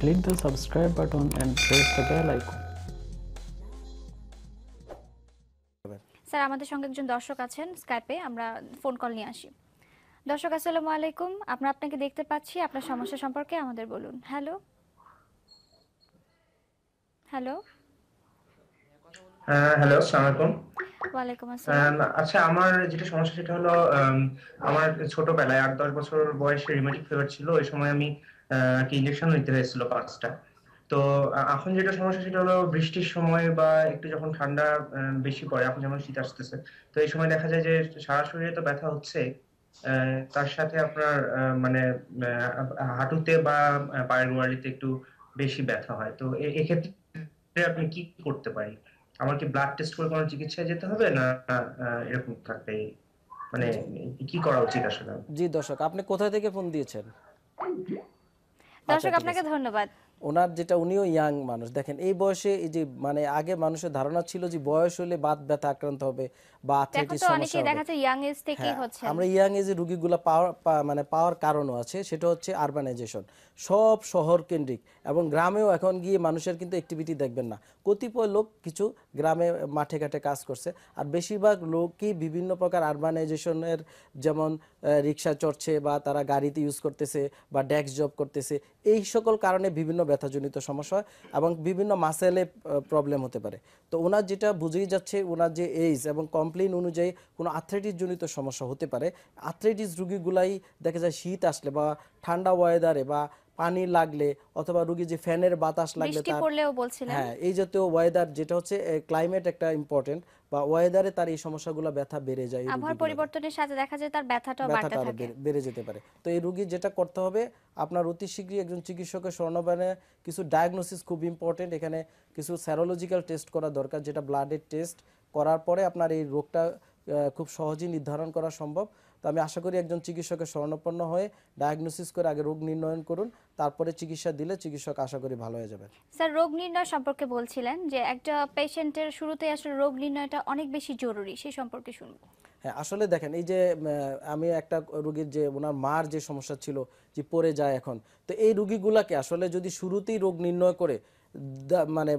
click the subscribe button and press the bell icon sir আমাদের সঙ্গে একজন দর্শক আছেন স্কাইপে আমরা ফোন কল নিয়ে আসি দর্শক আসসালামু আলাইকুম আমরা আপনাকে দেখতে পাচ্ছি আপনার সমস্যা সম্পর্কে আমাদের বলুন হ্যালো হ্যালো হ্যালো আসসালামু আলাইকুম ওয়ালাইকুম আসসালাম আচ্ছা আমার যেটা সমস্যা সেটা হলো আমার ছোটবেলায় আট দশ বছর বয়সে রিমাটিক ফিভার ছিল ওই সময় আমি কি ইঞ্জেকশন নিতে হয়েছিল পাঁচটা তো এখন যেটা সমস্যা সেটা হলো বৃষ্টির সময় বা একটু যখন ঠান্ডা বেশি পড়ে এখন যেমন শীত আসতেছে তো এই সময় দেখা যায় যে সারা শরীরে তো ব্যথা হচ্ছে তার সাথে আপনার মানে হাঁটুতে বা পায়ের গোড়ালিতে একটু বেশি ব্যথা হয় তো এক্ষেত্রে আপনি কি করতে পারি আমার কি ব্লাড টেস্ট করে কোনো চিকিৎসায় যেতে হবে না এরকম থাকতে মানে কি করা উচিত আসলে জি দর্শক আপনি কোথা থেকে ফোন দিয়েছেন আচ্ছা, দর্শক আপনাকে ধন্যবাদ ওনার যেটা উনিও ইয়াং মানুষ দেখেন এই বয়সে এই যে মানে আগে মানুষের ধারণা ছিল যে বয়স হলে বাত ব্যথা আক্রান্ত হবে বা অ্যাথলেটিক সমস্যা দেখা যায় ইয়াং এজ থেকেই হ্যাঁ, হচ্ছে আমরা ইয়াং এজে রোগীগুলো পাওয়ার মানে পাওয়ার কারণও আছে সেটা হচ্ছে আরবানাইজেশন সব শহর কেন্দ্রিক এবং গ্রামেও এখন গিয়ে মানুষের কিন্তু অ্যাক্টিভিটি দেখবেন না কতিপয় লোক কিছু গ্রামে মাঠে ঘাটে কাজ করছে আর বেশিরভাগ লোকই বিভিন্ন প্রকার আরবানাইজেশনের যেমন রিক্সা চড়ছে বা তারা গাড়িতে ইউজ করতেছে বা ডেস্ক জব করতেছে এই সকল কারণে বিভিন্ন ব্যথাজনিত সমস্যা এবং বিভিন্ন মাসেলে প্রবলেম হতে পারে তো ওনার যেটা বুঝেই যাচ্ছে ওনার যে এইজ এবং কমপ্লেন অনুযায়ী কোনো জনিত সমস্যা হতে পারে আথলেটিস রুগীগুলাই দেখা যায় শীত আসলে বা ঠান্ডা ওয়েদারে বা পানি লাগলে অথবা রোগী যে ফ্যানের বাতাস লাগলে তার হ্যাঁ এই জাতীয় ওয়েদার যেটা হচ্ছে ক্লাইমেট একটা ইম্পর্টেন্ট বা ওয়েদারে তার এই সমস্যাগুলো ব্যথা বেড়ে যায় আবহাওয়ার পরিবর্তনের সাথে দেখা যায় তার ব্যথাটাও বাড়তে থাকে বেড়ে যেতে পারে তো এই রোগী যেটা করতে হবে আপনার অতি শীঘ্রই একজন চিকিৎসকের শরণাপন্ন কিছু ডায়াগনোসিস খুব ইম্পর্টেন্ট এখানে কিছু সেরোলজিক্যাল টেস্ট করা দরকার যেটা ব্লাডের টেস্ট করার পরে আপনার এই রোগটা খুব সহজেই নির্ধারণ করা সম্ভব তো আমি আশা করি একজন চিকিৎসকের স্বর্ণপন্ন হয়ে ডায়াগনোসিস করে আগে রোগ নির্ণয়ন করুন তারপরে চিকিৎসা দিলে চিকিৎসক আশা করি ভালো হয়ে যাবে স্যার রোগ নির্ণয় সম্পর্কে বলছিলেন যে একটা পেশেন্টের শুরুতে আসলে রোগ নির্ণয়টা অনেক বেশি জরুরি সেই সম্পর্কে শুনুন হ্যাঁ আসলে দেখেন এই যে আমি একটা রুগীর যে ওনার মার যে সমস্যা ছিল যে পড়ে যায় এখন তো এই রুগীগুলাকে আসলে যদি শুরুতেই রোগ নির্ণয় করে মানে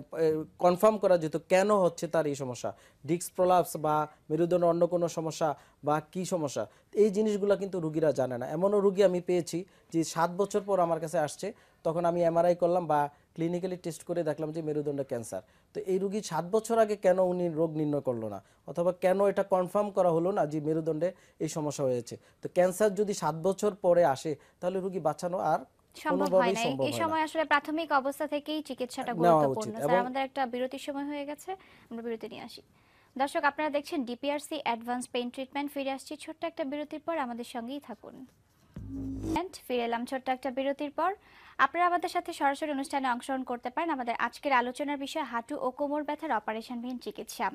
কনফার্ম করা যেত কেন হচ্ছে তার এই সমস্যা ডিস্ক প্রলাপস বা মেরুদণ্ড অন্য কোনো সমস্যা বা কি সমস্যা এই জিনিসগুলো কিন্তু রুগীরা জানে না এমনও রুগী আমি পেয়েছি যে সাত বছর পর আমার কাছে আসছে তখন আমি এমআরআই করলাম বা ক্লিনিক্যালি টেস্ট করে দেখলাম যে মেরুদণ্ড ক্যান্সার তো এই রুগী সাত বছর আগে কেন উনি রোগ নির্ণয় করলো না অথবা কেন এটা কনফার্ম করা হলো না যে মেরুদণ্ডে এই সমস্যা হয়েছে তো ক্যান্সার যদি সাত বছর পরে আসে তাহলে রুগী বাঁচানো আর সম্ভব হয় না এই সময় আসলে প্রাথমিক অবস্থা থেকেই চিকিৎসাটা গুরুত্বপূর্ণ স্যার আমাদের একটা বিরতির সময় হয়ে গেছে আমরা বিরতি নিয়ে আসি দর্শক আপনারা দেখছেন ডিপিআরসি অ্যাডভান্স পেইন ট্রিটমেন্ট ফিরে আসছি ছোট্ট একটা বিরতির পর আমাদের সঙ্গেই থাকুন ফিরে এলাম ছোট্ট একটা বিরতির পর আপনারা আমাদের সাথে সরাসরি অনুষ্ঠানে অংশগ্রহণ করতে পারেন আমাদের আজকের আলোচনার বিষয় হাঁটু ও কোমর ব্যথার অপারেশনবিহীন চিকিৎসা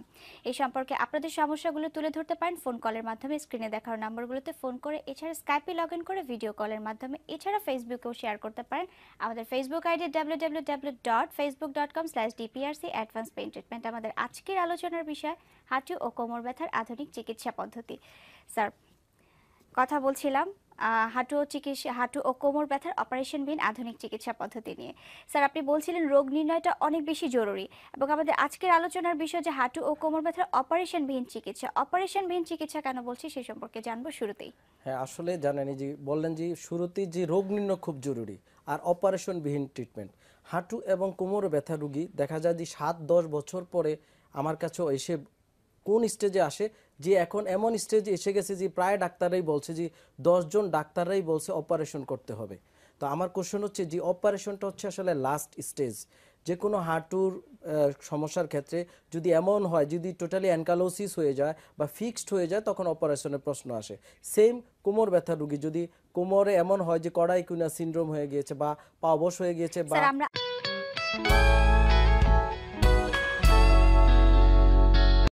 এই সম্পর্কে আপনাদের সমস্যাগুলো তুলে ধরতে পারেন ফোন কলের মাধ্যমে স্ক্রিনে দেখানো নম্বরগুলোতে ফোন করে এছাড়া স্কাইপে লগ ইন করে ভিডিও কলের মাধ্যমে এছাড়া ফেসবুকেও শেয়ার করতে পারেন আমাদের Facebook ID W W W dot Facebook dot com slash DPRC advance pain treatment আমাদের আজকের আলোচনার বিষয় হাঁটু ও কোমর ব্যথার আধুনিক চিকিৎসা পদ্ধতি স্যার কথা বলছিলাম হাঁটু চিকিৎসা হাঁটু ও কোমর ব্যথার অপারেশন বিহীন আধুনিক চিকিৎসা পদ্ধতি নিয়ে স্যার আপনি বলছিলেন রোগ নির্ণয়টা অনেক বেশি জরুরি এবং আমাদের আজকের আলোচনার বিষয় যে হাঁটু ও কোমর ব্যথার অপারেশনবিহীন চিকিৎসা অপারেশনবিহীন চিকিৎসা কেন বলছি সে সম্পর্কে জানবো শুরুতেই হ্যাঁ আসলে জানেন যে বললেন যে শুরুতেই যে রোগ নির্ণয় খুব জরুরি আর অপারেশনবিহীন ট্রিটমেন্ট হাঁটু এবং কোমর ব্যথা রুগী দেখা যায় যে সাত দশ বছর পরে আমার কাছে এসে কোন স্টেজে আসে যে এখন এমন স্টেজে এসে গেছে যে প্রায় ডাক্তাররাই বলছে যে দশজন ডাক্তাররাই বলছে অপারেশন করতে হবে তো আমার কোশ্চেন হচ্ছে যে অপারেশনটা হচ্ছে আসলে লাস্ট স্টেজ যে কোনো হাঁটুর সমস্যার ক্ষেত্রে যদি এমন হয় যদি টোটালি অ্যানকালোসিস হয়ে যায় বা ফিক্সড হয়ে যায় তখন অপারেশনের প্রশ্ন আসে সেম কোমর ব্যথা রুগী যদি কোমরে এমন হয় যে কড়াইকুনা সিন্ড্রোম হয়ে গিয়েছে বা পা হয়ে গিয়েছে বা